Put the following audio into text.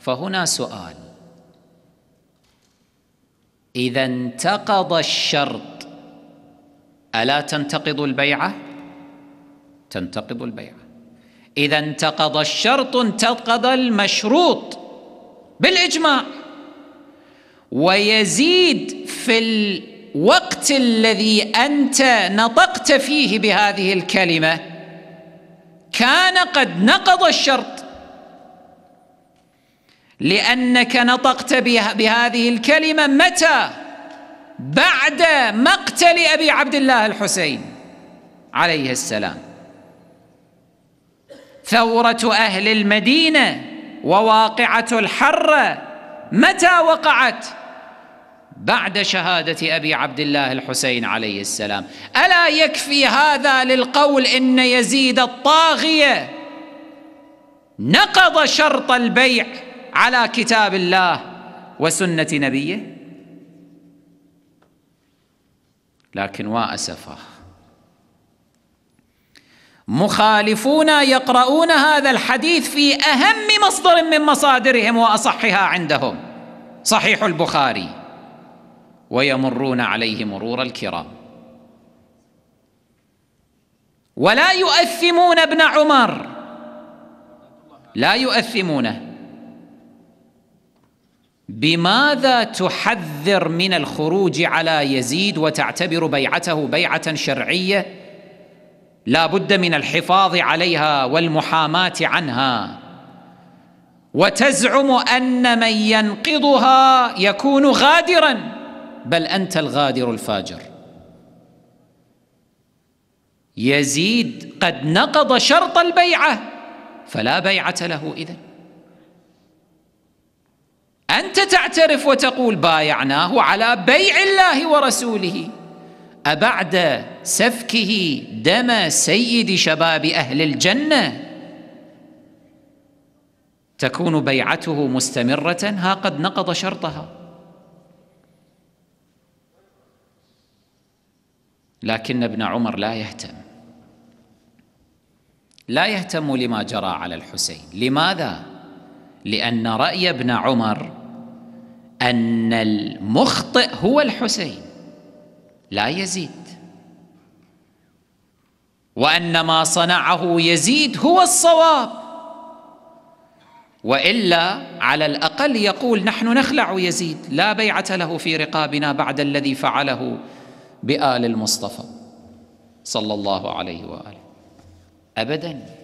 فهنا سؤال إذا انتقض الشرط ألا تنتقض البيعة؟ تنتقض البيعة إذا انتقض الشرط انتقض المشروط بالإجماع ويزيد في الوقت الذي أنت نطقت فيه بهذه الكلمة كان قد نقض الشرط لانك نطقت بهذه الكلمه متى بعد مقتل ابي عبد الله الحسين عليه السلام ثوره اهل المدينه وواقعه الحره متى وقعت بعد شهاده ابي عبد الله الحسين عليه السلام الا يكفي هذا للقول ان يزيد الطاغيه نقض شرط البيع على كتاب الله وسنة نبيه لكن وأسفه مخالفون يقرؤون هذا الحديث في أهم مصدر من مصادرهم وأصحها عندهم صحيح البخاري ويمرون عليه مرور الكرام ولا يؤثمون ابن عمر لا يؤثمونه بماذا تحذر من الخروج على يزيد وتعتبر بيعته بيعه شرعيه لا بد من الحفاظ عليها والمحاماه عنها وتزعم ان من ينقضها يكون غادرا بل انت الغادر الفاجر يزيد قد نقض شرط البيعه فلا بيعه له اذن أنت تعترف وتقول بايعناه على بيع الله ورسوله أبعد سفكه دم سيد شباب أهل الجنة تكون بيعته مستمرة ها قد نقض شرطها لكن ابن عمر لا يهتم لا يهتم لما جرى على الحسين لماذا؟ لأن رأي ابن عمر ان المخطئ هو الحسين لا يزيد وان ما صنعه يزيد هو الصواب والا على الاقل يقول نحن نخلع يزيد لا بيعه له في رقابنا بعد الذي فعله بال المصطفى صلى الله عليه واله ابدا